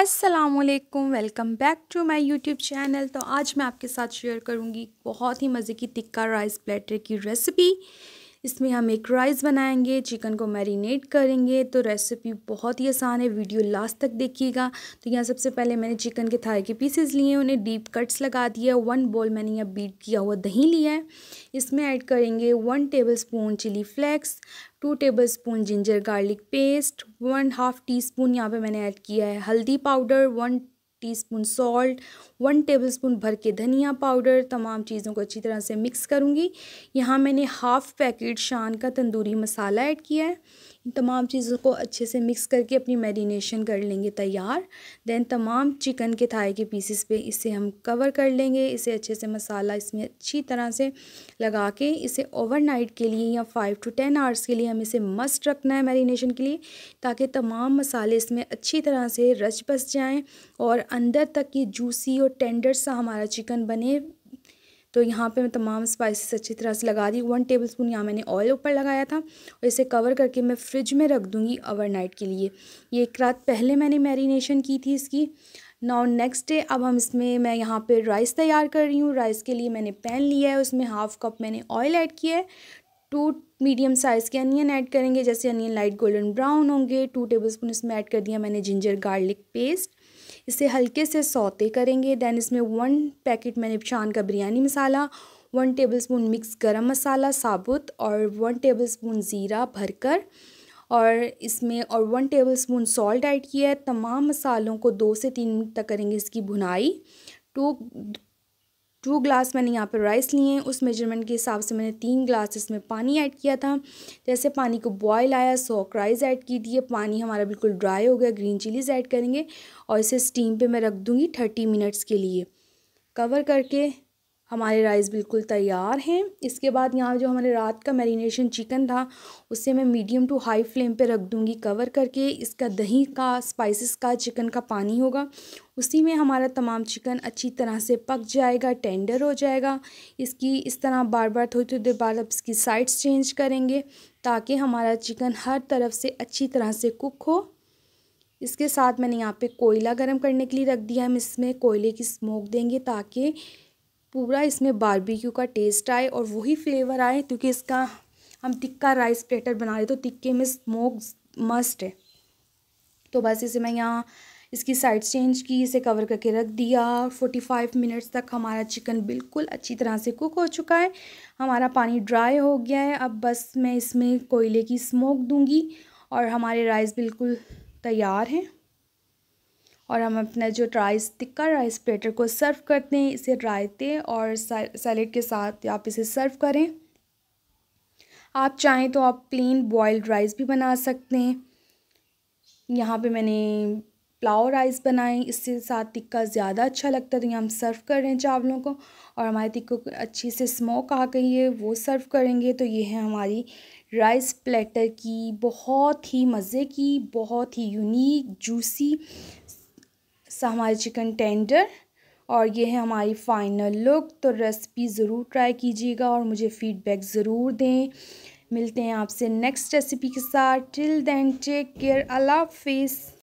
असलकम welcome back to my YouTube channel तो आज मैं आपके साथ शेयर करूँगी बहुत ही मज़े की टिक्का राइस प्लेटर की रेसिपी इसमें हम एक राइस बनाएंगे चिकन को मैरिनेट करेंगे तो रेसिपी बहुत ही आसान है वीडियो लास्ट तक देखिएगा तो यहाँ सबसे पहले मैंने चिकन के थाई के पीसेज लिए उन्हें डीप कट्स लगा दिया वन बॉल मैंने यहाँ बीट किया हुआ दही लिया है इसमें ऐड करेंगे one tablespoon chilli flakes two tablespoon ginger garlic paste one half teaspoon यहाँ पर मैंने ऐड किया है हल्दी powder one teaspoon salt one tablespoon भर के धनिया पाउडर तमाम चीज़ों को अच्छी तरह से मिक्स करूँगी यहाँ मैंने हाफ़ पैकेट शान का तंदूरी मसाला ऐड किया है तमाम चीज़ों को अच्छे से मिक्स करके अपनी मैरिनेशन कर लेंगे तैयार दैन तमाम चिकन के थाए के पीसेस पे इसे हम कवर कर लेंगे इसे अच्छे से मसाला इसमें अच्छी तरह से लगा के इसे ओवरनाइट के लिए या फ़ाइव टू टेन आवर्स के लिए हम इसे मस्ट रखना है मैरिनेशन के लिए ताकि तमाम मसाले इसमें अच्छी तरह से रच बस जाएँ और अंदर तक ये जूसी और टेंडर सा हमारा चिकन बने तो यहाँ पे मैं तमाम स्पाइसेस अच्छी तरह से लगा दी वन टेबल स्पून यहाँ मैंने ऑयल ऊपर लगाया था और इसे कवर करके मैं फ्रिज में रख दूँगी ओवरनाइट के लिए ये एक रात पहले मैंने मैरिनेशन की थी इसकी नाउ नेक्स्ट डे अब हम इसमें मैं यहाँ पे राइस तैयार कर रही हूँ राइस के लिए मैंने पैन लिया है उसमें हाफ़ कप मैंने ऑयल ऐड किया है टू मीडियम साइज़ के अनियन ऐड करेंगे जैसे अनियन लाइट गोल्डन ब्राउन होंगे टू टेबल स्पून इसमें ऐड कर दिया मैंने जिंजर गार्लिक पेस्ट इसे हल्के से सौते करेंगे दैन इसमें वन पैकेट मैंने शान का biryani masala one tablespoon mix garam masala साबुत और वन टेबल स्पून ज़ीरा भरकर और इसमें और one tablespoon salt add किया है तमाम मसालों को दो से तीन मिनट तक करेंगे इसकी भुनाई टू टू ग्लास मैंने यहाँ पर राइस लिए उस मेजरमेंट के हिसाब से मैंने तीन ग्लास इसमें पानी ऐड किया था जैसे पानी को बॉयल आया सॉक राइस ऐड की थी पानी हमारा बिल्कुल ड्राई हो गया ग्रीन चिलीज़ ऐड करेंगे और इसे स्टीम पे मैं रख दूँगी थर्टी मिनट्स के लिए कवर करके हमारे राइस बिल्कुल तैयार हैं इसके बाद यहाँ जो हमारे रात का मैरिनेशन चिकन था उसे मैं मीडियम टू हाई फ्लेम पे रख दूँगी कवर करके इसका दही का स्पाइसेस का चिकन का पानी होगा उसी में हमारा तमाम चिकन अच्छी तरह से पक जाएगा टेंडर हो जाएगा इसकी इस तरह बार बार थोड़ी थोड़ी देर बाद अब इसकी साइड्स चेंज करेंगे ताकि हमारा चिकन हर तरफ से अच्छी तरह से कुक हो इसके साथ मैंने यहाँ पे कोयला गर्म करने के लिए रख दिया हम इसमें कोयले की स्मोक देंगे ताकि पूरा इसमें बारबेक्यू का टेस्ट आए और वही फ्लेवर आए क्योंकि इसका हम टिक्का राइस प्लेटर बना रहे तो टिक्के में स्मोक मस्ट है तो बस इसे मैं यहाँ इसकी साइड चेंज की इसे कवर करके रख दिया फोर्टी फाइव मिनट्स तक हमारा चिकन बिल्कुल अच्छी तरह से कुक हो चुका है हमारा पानी ड्राई हो गया है अब बस मैं इसमें कोयले की स्मोक दूंगी और हमारे राइस बिल्कुल तैयार हैं और हम अपना जो राइस टिक्का राइस प्लेटर को सर्व करते हैं इसे रायते और सैलेड के साथ आप इसे सर्व करें आप चाहें तो आप प्लेन बॉयल्ड राइस भी बना सकते हैं यहाँ पे मैंने पुलाव राइस बनाए इससे साथ टिक्का ज़्यादा अच्छा लगता है तो यहाँ हम सर्व कर रहे हैं चावलों को और हमारे टिक्कों को अच्छी से स्मोक आ गई है वो सर्व करेंगे तो ये है हमारी राइस प्लेटर की बहुत ही मज़े की बहुत ही यूनिक जूसी सा हमारे चिकन टेंडर और ये है हमारी फाइनल लुक तो रेसिपी ज़रूर ट्राई कीजिएगा और मुझे फ़ीडबैक ज़रूर दें मिलते हैं आपसे नेक्स्ट रेसिपी के साथ टिल देन टेक केयर अला फेस